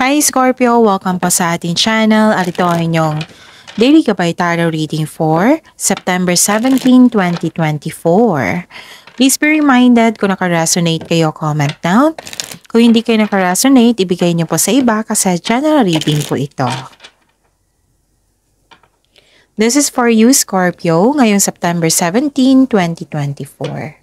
Hi Scorpio! Welcome po sa ating channel at ito ang inyong Daily Gabay Tarot Reading for September 17, 2024. Please be reminded kung resonate kayo, comment down. Kung hindi kayo nakaresonate, ibigay niyo po sa iba kasi general reading po ito. This is for you Scorpio ngayong September 17, 2024.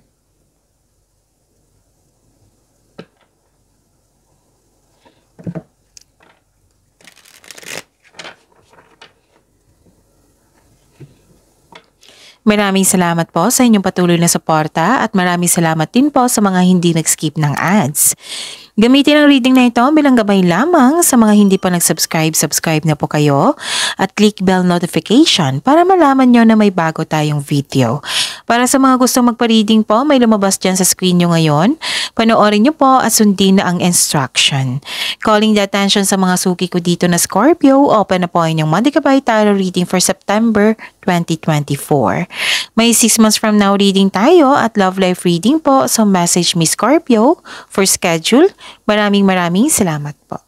Maraming salamat po sa inyong patuloy na suporta at maraming salamat din po sa mga hindi nag-skip ng ads. Gamitin ang reading na ito bilang gabay lamang sa mga hindi pa nag-subscribe, subscribe na po kayo at click bell notification para malaman nyo na may bago tayong video. Para sa mga gustong magpa-reading po, may lumabas dyan sa screen nyo ngayon. Panoorin nyo po at sundin na ang instruction. Calling the attention sa mga suki ko dito na Scorpio, open na po ang inyong Monday Kabay Tarot reading for September 2024. May 6 months from now reading tayo at love life reading po. So message me Scorpio for schedule. Maraming maraming salamat po.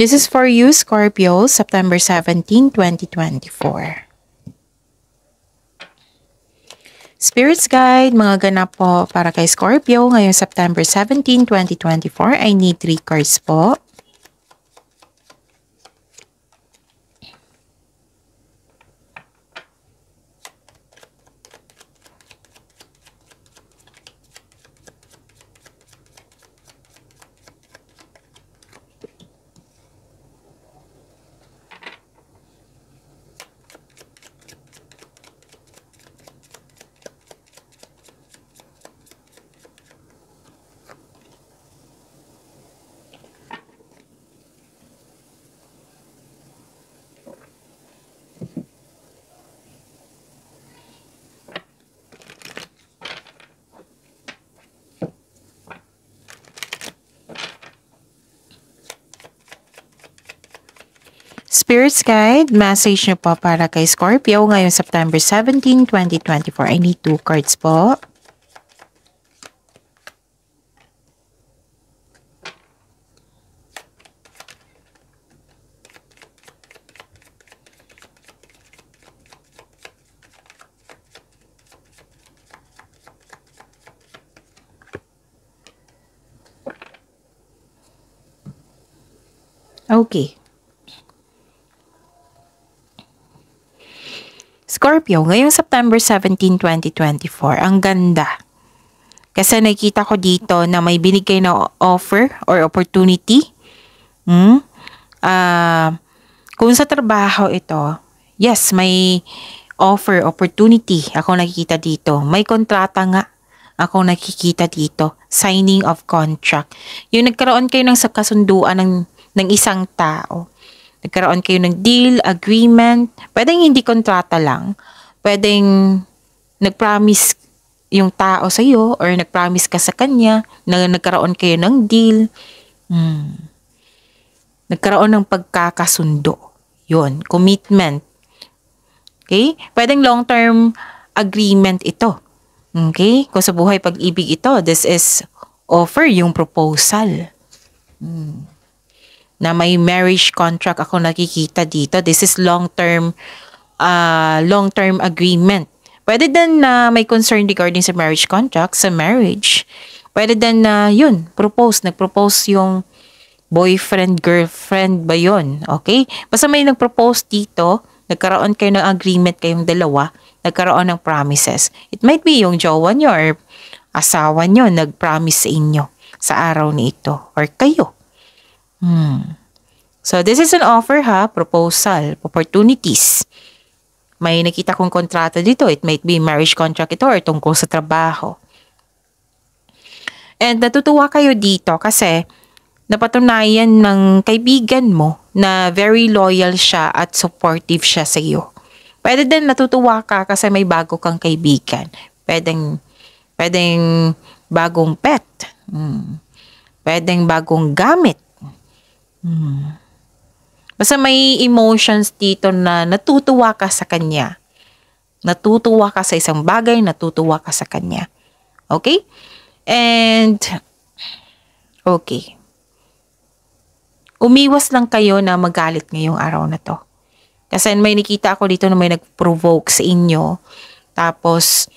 This is for you, Scorpio, September 17, 2024. Spirits Guide, mga ganap po para kay Scorpio ngayong September 17, 2024 I need 3 cards po. Spirit's Guide, message nyo po para kay Scorpio ngayong September 17, 2024. I need two cards po. Okay. Scorpio ngayong September 17, 2024. Ang ganda. Kasi nakita ko dito na may binigay na offer or opportunity. Hmm? Uh, kung sa trabaho ito, yes, may offer, opportunity ako nakikita dito. May kontrata nga ako nakikita dito. Signing of contract. Yung nagkaroon kayo ng kasunduan ng, ng isang tao Nagkaroon kayo ng deal, agreement. Pwedeng hindi kontrata lang. Pwedeng nag-promise yung tao sa iyo or nag-promise ka sa kanya na nagkaroon kayo ng deal. Hmm. Nagkaroon ng pagkakasundo. Yun, commitment. Okay? Pwedeng long-term agreement ito. Okay? Kung sa buhay pag-ibig ito, this is offer yung proposal. Hmm na may marriage contract ako nakikita dito. This is long-term uh, long-term agreement. Pwede din na may concern regarding sa marriage contract, sa marriage. Pwede din na yun, propose. Nag-propose yung boyfriend, girlfriend ba yun? Okay? Basta may nag-propose dito, nagkaroon kayo ng agreement kayong dalawa, nagkaroon ng promises. It might be yung jowa nyo or asawa nyo nag-promise sa inyo sa araw na ito or kayo. Hmm. So, this is an offer ha, proposal, opportunities. May nakita kong kontrata dito. It might be marriage contract ito or tungkol sa trabaho. And natutuwa kayo dito kasi napatunayan ng kaibigan mo na very loyal siya at supportive siya sa iyo. Pwede din natutuwa ka kasi may bago kang kaibigan. Pwedeng, pwedeng bagong pet. Hmm. Pwedeng bagong gamit Hmm. Basta may emotions dito na natutuwa ka sa kanya. Natutuwa ka sa isang bagay, natutuwa ka sa kanya. Okay? And, okay. Umiwas lang kayo na magalit ngayong araw na to. Kasi may nakita ako dito na may nag-provoke sa inyo. Tapos,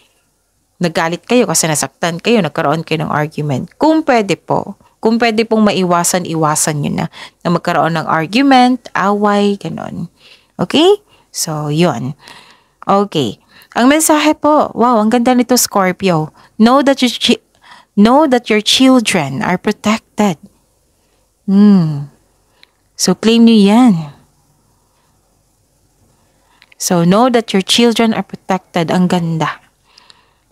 nagalit kayo kasi nasaktan kayo, nagkaroon kayo ng argument. Kung pwede po, kung pwede pong maiwasan, iwasan yun na. Na magkaroon ng argument, away, ganun. Okay? So, yun. Okay. Ang mensahe po, wow, ang ganda nito Scorpio. Know that you know that your children are protected. Hmm. So claim niyo 'yan. So know that your children are protected. Ang ganda.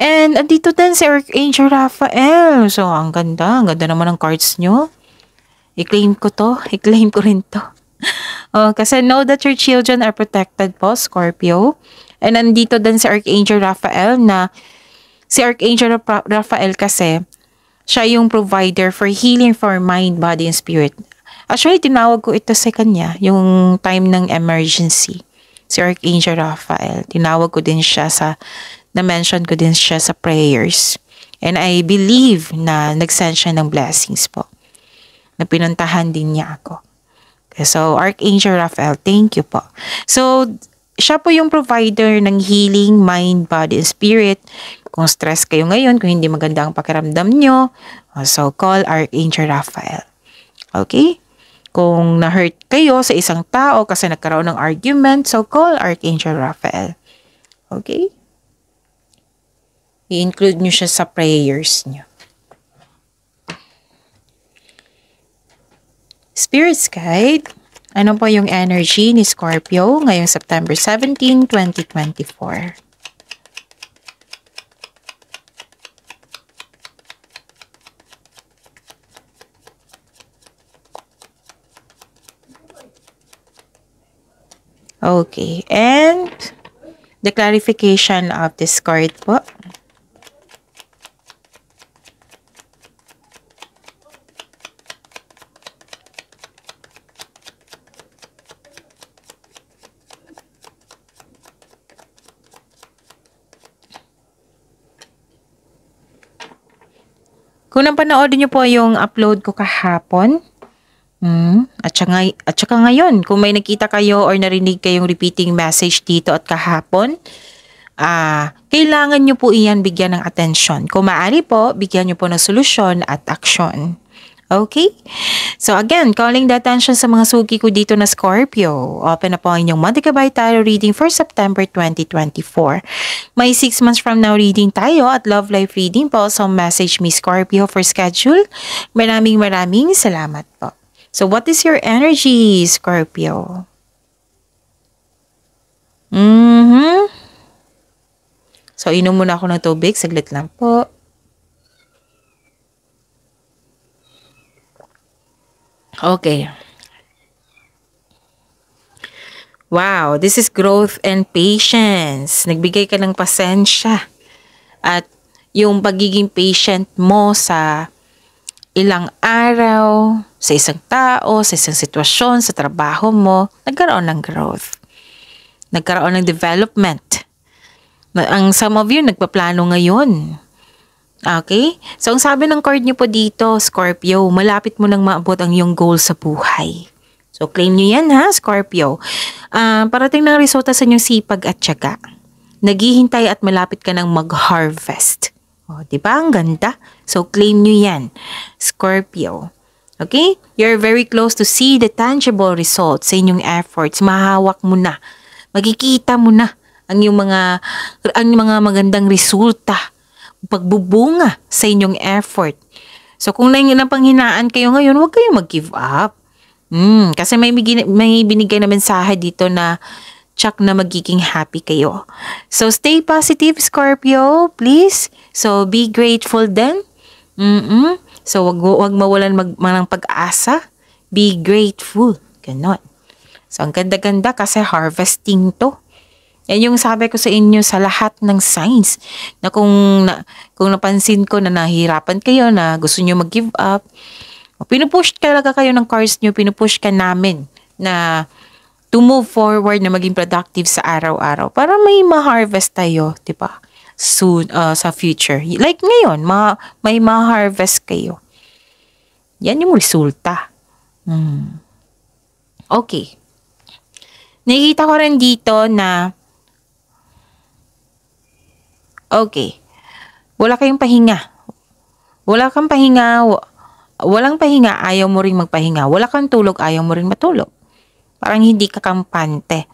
And andito din si Archangel Raphael. So, ang ganda. Ang ganda naman ng cards nyo. I-claim ko to. I-claim ko rin to. oh, kasi know that your children are protected po, Scorpio. And andito din si Archangel Raphael na si Archangel Raphael kasi siya yung provider for healing for mind, body, and spirit. Actually, tinawag ko ito sa kanya, yung time ng emergency si Archangel Raphael. Tinawag ko din siya sa na-mention ko din siya sa prayers. And I believe na nag-send siya ng blessings po. Na pinuntahan din niya ako. So, Archangel Raphael, thank you po. So, siya po yung provider ng healing, mind, body, and spirit. Kung stress kayo ngayon, kung hindi maganda ang pakiramdam nyo, so call Archangel Raphael. Okay? Kung na-hurt kayo sa isang tao kasi nagkaroon ng argument, so call Archangel Raphael. Okay? I-include nyo siya sa prayers nyo. Spirits Guide, ano po yung energy ni Scorpio ngayong September 17, 2024? Okay, and the clarification of this card po. Kung napanood niyo po yung upload ko kahapon, Mm, at saka, at saka ngayon, kung may nakita kayo or narinig kayong repeating message dito at kahapon, ah, kailangan nyo po iyan bigyan ng atensyon. Kung maaari po, bigyan nyo po ng solusyon at aksyon. Okay? So again, calling the attention sa mga suki ko dito na Scorpio. Open na po ang inyong monthly kabay tayo reading for September 2024. May 6 months from now reading tayo at love life reading po. So message me Scorpio for schedule. Maraming maraming salamat po. So what is your energy, Scorpio? Mm-hmm. So inom muna ako ng tubig. Saglit lang po. Okay. Wow, this is growth and patience. Nagbigay ka ng pasensya. At yung pagiging patient mo sa ilang araw, sa isang tao, sa isang sitwasyon, sa trabaho mo, nagkaroon ng growth. Nagkaroon ng development. Ang some of you nagpaplano ngayon Okay? So, ang sabi ng card nyo po dito, Scorpio, malapit mo nang maabot ang iyong goal sa buhay. So, claim nyo yan ha, Scorpio. Uh, parating ng resulta sa inyong sipag at tiyaga. Naghihintay at malapit ka ng mag-harvest. O, oh, di ba? Ang ganda. So, claim nyo yan, Scorpio. Okay? You're very close to see the tangible results sa inyong efforts. Mahawak mo na. Magkikita mo na ang iyong mga, ang mga magandang resulta pagbubunga sa inyong effort. So kung lang ilang panghinaan kayo ngayon, huwag kayong mag-give up. Mm, kasi may, may binigay na mensahe dito na check na magiging happy kayo. So stay positive Scorpio, please. So be grateful then. Mm-mm. So wag, wag mawalan mag, ng pag-asa. Be grateful. Ganon. So ang ganda-ganda kasi harvesting to. Yan eh, yung sabi ko sa inyo sa lahat ng signs na kung, na, kung napansin ko na nahihirapan kayo na gusto nyo mag-give up, pinupush talaga kayo ng cars nyo, pinupush ka namin na to move forward na maging productive sa araw-araw para may ma-harvest tayo, 'di ba? Soon uh, sa future. Like ngayon, ma may ma-harvest kayo. Yan yung resulta. Hmm. Okay. Nakikita ko rin dito na Okay. Wala kayong pahinga. Wala kang pahinga. Walang pahinga, ayaw mo rin magpahinga. Wala kang tulog, ayaw mo rin matulog. Parang hindi ka kampante.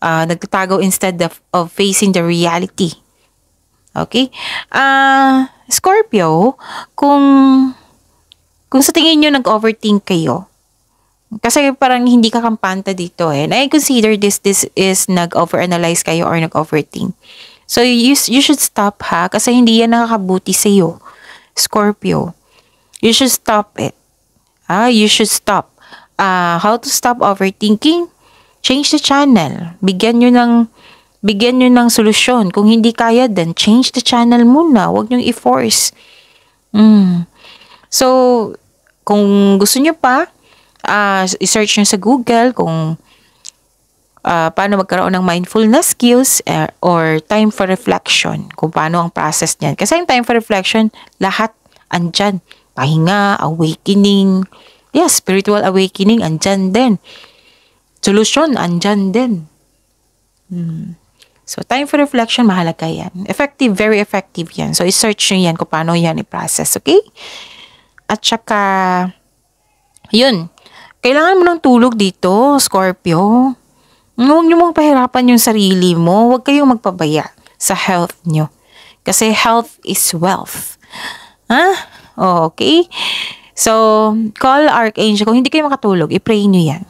Uh, nagtatago instead of, of facing the reality. Okay? Uh, Scorpio, kung kung sa tingin nyo nag-overthink kayo, kasi parang hindi ka kampanta dito eh. And I consider this, this is nag-overanalyze kayo or nag-overthink. So, you, you should stop ha, kasi hindi yan nakakabuti sa iyo. Scorpio. You should stop it. Ah, you should stop. Uh, how to stop overthinking? Change the channel. Bigyan nyo ng, bigyan nyo ng solusyon. Kung hindi kaya, then change the channel muna. Huwag nyo i-force. Mm. So, kung gusto niyo pa, uh, i-search niyo sa Google kung uh, paano magkaroon ng mindfulness skills uh, or time for reflection, kung paano ang process niyan. Kasi ang time for reflection, lahat andyan. Pahinga, awakening, yes, spiritual awakening, andyan din. Solution, andyan din. Hmm. So, time for reflection, mahalaga yan. Effective, very effective yan. So, i-search nyo yan kung paano yan i-process, okay? At saka, yun, kailangan mo ng tulog dito, Scorpio. Huwag niyo mong pahirapan yung sarili mo. Huwag kayong magpabaya sa health niyo. Kasi health is wealth. Ha? Huh? Oh, okay? So, call Archangel. Kung hindi kayo makatulog, i-pray niyo yan.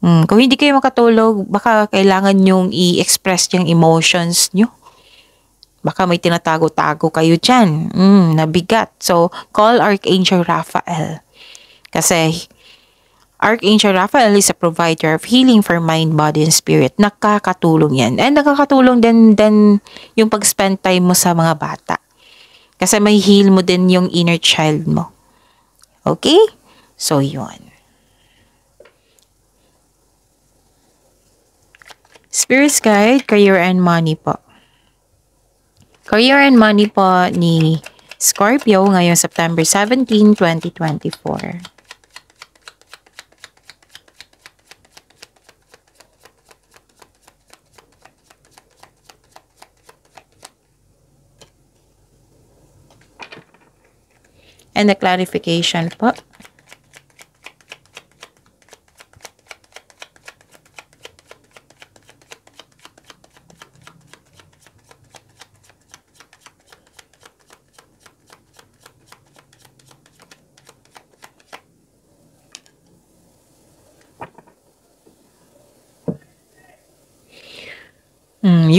Hmm. kung hindi kayo makatulog, baka kailangan nyong i-express yung emotions niyo. Baka may tinatago-tago kayo dyan. Hmm, nabigat. So, call Archangel Raphael. Kasi, Archangel Raphael is a provider of healing for mind, body, and spirit. Nakakatulong yan. And nakakatulong din, din yung pag-spend time mo sa mga bata. Kasi may heal mo din yung inner child mo. Okay? So, yun. Spirits Guide, Career and Money po. Career and Money po ni Scorpio ngayong September 17, 2024. and a clarification po.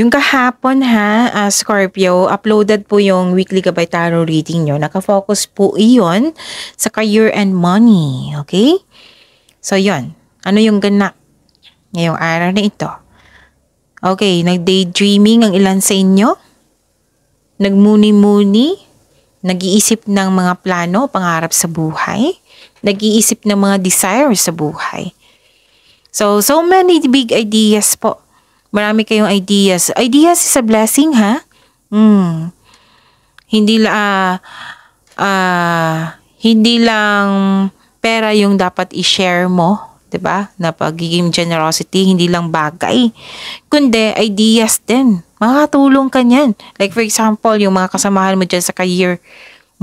Yung kahapon ha, uh, Scorpio, uploaded po yung weekly Gabay Tarot reading nyo. Nakafocus po iyon sa career and money. Okay? So, yon Ano yung ganap ngayong araw na ito? Okay, nag-daydreaming ang ilan sa inyo? Nagmuni-muni? Nag-iisip ng mga plano, pangarap sa buhay? Nag-iisip ng mga desires sa buhay? So, so many big ideas po Marami kayong ideas. Ideas is a blessing, ha? Hmm. Hindi la uh, uh, hindi lang pera yung dapat i-share mo, 'di ba? Na pagiging generosity, hindi lang bagay, kundi ideas din. Makakatulong ka niyan. Like for example, yung mga kasamahan mo diyan sa career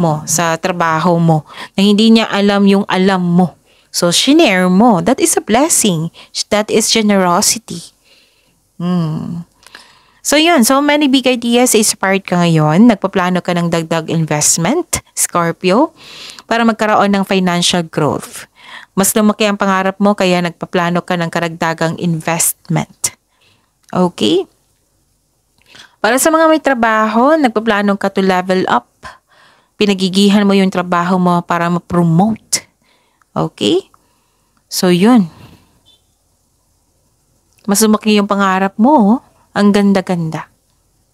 mo, sa trabaho mo, na hindi niya alam yung alam mo. So, share mo. That is a blessing. That is generosity. Hmm. So yun, so many big ideas inspired ka ngayon. Nagpaplano ka ng dagdag investment, Scorpio, para magkaroon ng financial growth. Mas lumaki ang pangarap mo kaya nagpaplano ka ng karagdagang investment. Okay? Para sa mga may trabaho, nagpaplano ka to level up. Pinagigihan mo yung trabaho mo para ma-promote. Okay? So yun, mas lumaki yung pangarap mo, oh. Ang ganda-ganda.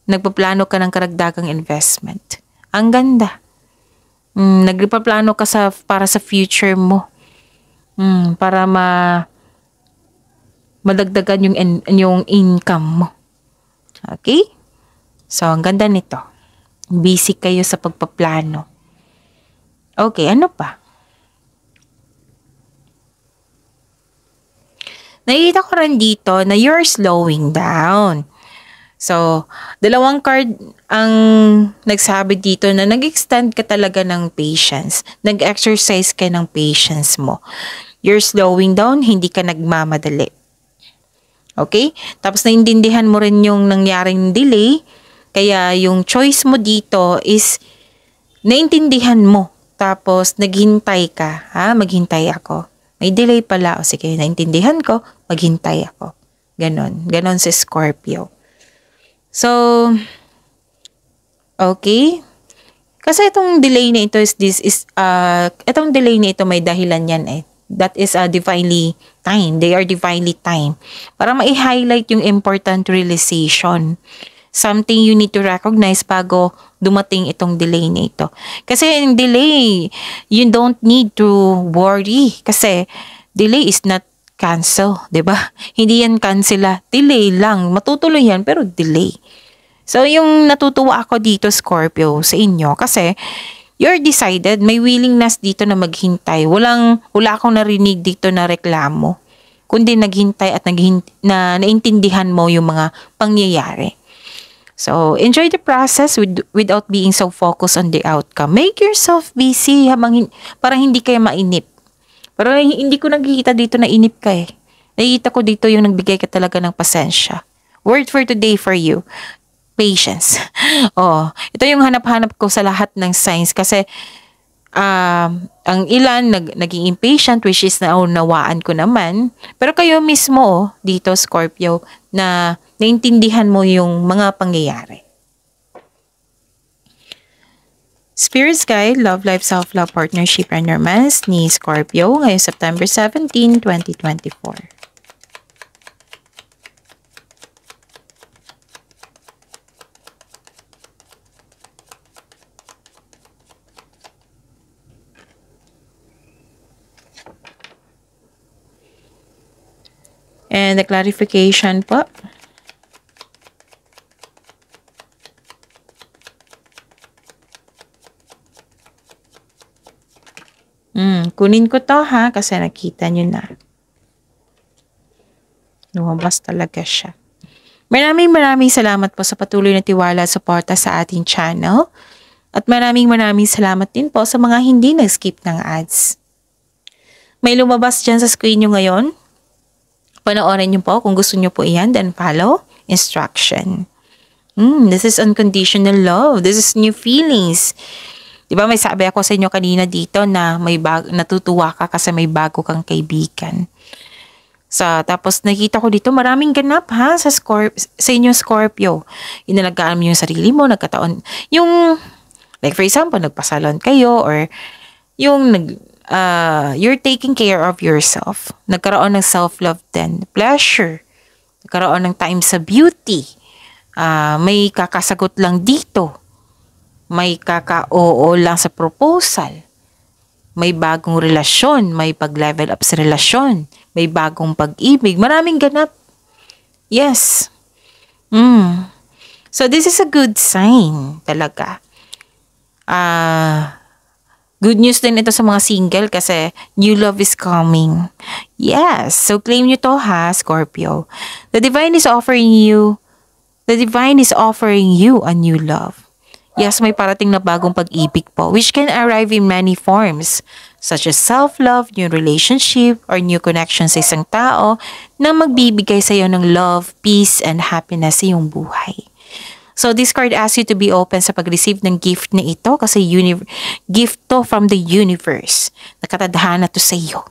Nagpaplano ka ng karagdagang investment. Ang ganda. Mm, nagpaplano ka sa, para sa future mo. Mm, para ma madagdagan yung, in, yung income mo. Okay? So, ang ganda nito. Busy kayo sa pagpaplano. Okay, ano pa? nakikita ko rin dito na you're slowing down. So, dalawang card ang nagsabi dito na nag-extend ka talaga ng patience. Nag-exercise ka ng patience mo. You're slowing down, hindi ka nagmamadali. Okay? Tapos naintindihan mo rin yung nangyaring delay. Kaya yung choice mo dito is naintindihan mo. Tapos naghintay ka. Ha? Maghintay ako. May delay pala. O sige, naintindihan ko, maghintay ako. Ganon. Ganon si Scorpio. So, okay. Kasi itong delay na ito is this is, uh, itong delay na ito may dahilan yan eh. That is a uh, divinely time. They are divinely time. Para ma-highlight yung important realization something you need to recognize bago dumating itong delay na ito. Kasi yung delay, you don't need to worry kasi delay is not cancel, 'di ba? Hindi yan cancel, ah. delay lang. Matutuloy yan pero delay. So yung natutuwa ako dito Scorpio sa inyo kasi you're decided, may willingness dito na maghintay. Walang wala akong narinig dito na reklamo kundi naghintay at naghint na naintindihan mo yung mga pangyayari. So, enjoy the process with, without being so focused on the outcome. Make yourself busy habang para hindi kayo mainip. Pero hindi ko nakikita dito na inip ka eh. Nakikita ko dito yung nagbigay ka talaga ng pasensya. Word for today for you patience. oh, ito yung hanap-hanap ko sa lahat ng signs kasi um, ang ilan nag, naging impatient which is naunawaan ko naman. Pero kayo mismo oh, dito Scorpio na naintindihan mo yung mga pangyayari. Spirits Guide, Love Life, Self-Love, Partnership, and Romance ni Scorpio ngayong September 17, 2024. And the clarification po, Kunin ko to ha kasi nakita nyo na. Lumabas talaga siya. Maraming maraming salamat po sa patuloy na tiwala at suporta sa ating channel. At maraming maraming salamat din po sa mga hindi nag-skip ng ads. May lumabas dyan sa screen nyo ngayon. Panoorin nyo po kung gusto nyo po iyan. Then follow instruction. Mm, this is unconditional love. This is new feelings. Di ba may sabi ako sa inyo kanina dito na may bago, natutuwa ka kasi may bago kang kaibigan. Sa so, tapos nakita ko dito maraming ganap ha sa Scorp sa inyo Scorpio. Inalagaan mo yung sarili mo, nagkataon yung like for example, nagpasalon kayo or yung nag uh, you're taking care of yourself. Nagkaroon ng self-love then, pleasure. Nagkaroon ng time sa beauty. Uh, may kakasagot lang dito may kaka-oo lang sa proposal, may bagong relasyon, may pag-level up sa relasyon, may bagong pag-ibig, maraming ganap. Yes. Mm. So this is a good sign talaga. Ah, uh, good news din ito sa mga single kasi new love is coming. Yes, so claim nyo to ha, Scorpio. The divine is offering you, the divine is offering you a new love. Yes, may parating na bagong pag-ibig po, which can arrive in many forms, such as self-love, new relationship, or new connection sa isang tao na magbibigay sa iyo ng love, peace, and happiness sa iyong buhay. So this card asks you to be open sa pag-receive ng gift na ito kasi gift to from the universe. Nakatadhana to sa iyo.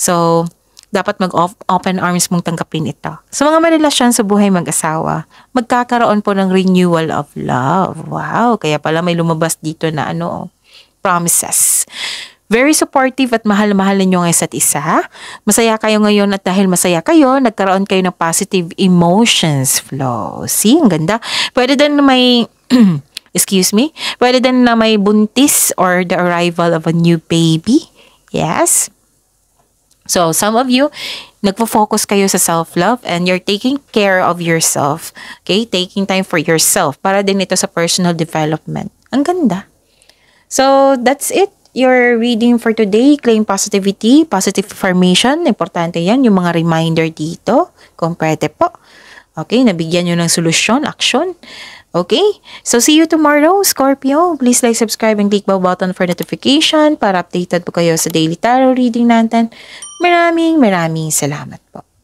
So, dapat mag-open arms mong tanggapin ito. Sa mga marelasyon sa buhay mag-asawa, magkakaroon po ng renewal of love. Wow, kaya pala may lumabas dito na ano, oh, promises. Very supportive at mahal-mahal ninyo ang isa't isa. Masaya kayo ngayon at dahil masaya kayo, nagkaroon kayo ng positive emotions flow. See, ang ganda. Pwede din na may, excuse me, pwede din na may buntis or the arrival of a new baby. Yes. So, some of you, nagpo-focus kayo sa self-love and you're taking care of yourself. Okay? Taking time for yourself. Para din ito sa personal development. Ang ganda. So, that's it. Your reading for today, claim positivity, positive affirmation. Importante yan, yung mga reminder dito. Kung pwede po. Okay, nabigyan nyo ng solusyon, action. Okay? So, see you tomorrow, Scorpio. Please like, subscribe, and click bell button for notification para updated po kayo sa daily tarot reading natin. Maraming maraming salamat po.